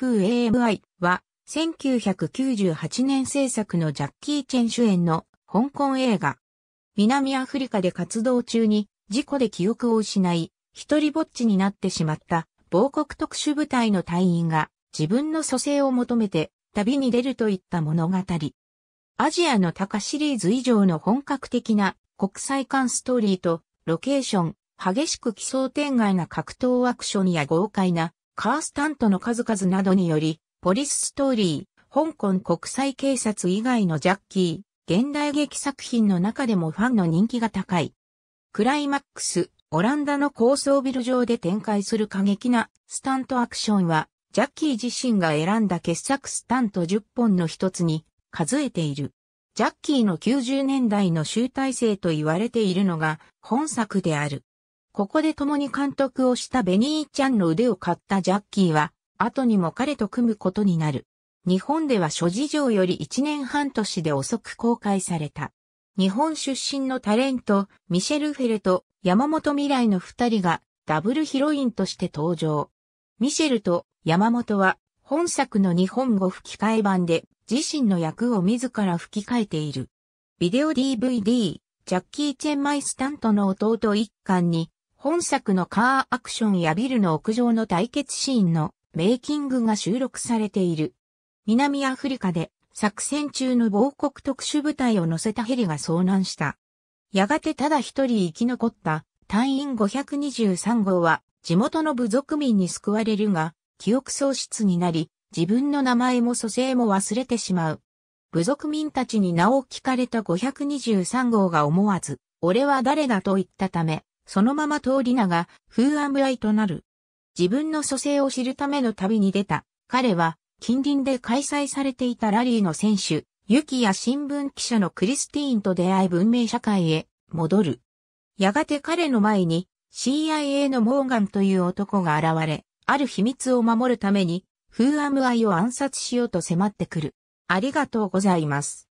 風 AMI は、1998年制作のジャッキー・チェン主演の香港映画。南アフリカで活動中に事故で記憶を失い、一人ぼっちになってしまった亡国特殊部隊の隊員が自分の蘇生を求めて旅に出るといった物語。アジアの高シリーズ以上の本格的な国際間ストーリーとロケーション、激しく奇想天外な格闘アクションや豪快なカースタントの数々などにより、ポリスストーリー、香港国際警察以外のジャッキー、現代劇作品の中でもファンの人気が高い。クライマックス、オランダの高層ビル上で展開する過激なスタントアクションは、ジャッキー自身が選んだ傑作スタント10本の一つに数えている。ジャッキーの90年代の集大成と言われているのが本作である。ここで共に監督をしたベニーちゃんの腕を買ったジャッキーは、後にも彼と組むことになる。日本では諸事情より1年半年で遅く公開された。日本出身のタレント、ミシェル・フェルと山本未来の二人がダブルヒロインとして登場。ミシェルと山本は本作の日本語吹き替え版で自身の役を自ら吹き替えている。ビデオ DVD、ジャッキー・チェン・マイスタントの弟一巻に本作のカーアクションやビルの屋上の対決シーンのメイキングが収録されている。南アフリカで作戦中の亡国特殊部隊を乗せたヘリが遭難した。やがてただ一人生き残った隊員523号は地元の部族民に救われるが、記憶喪失になり、自分の名前も蘇生も忘れてしまう。部族民たちに名を聞かれた523号が思わず、俺は誰だと言ったため、そのまま通り名が、フーアムアイとなる。自分の蘇生を知るための旅に出た。彼は、近隣で開催されていたラリーの選手、ユキや新聞記者のクリスティーンと出会い文明社会へ戻る。やがて彼の前に CIA のモーガンという男が現れ、ある秘密を守るために、フーアムアイを暗殺しようと迫ってくる。ありがとうございます。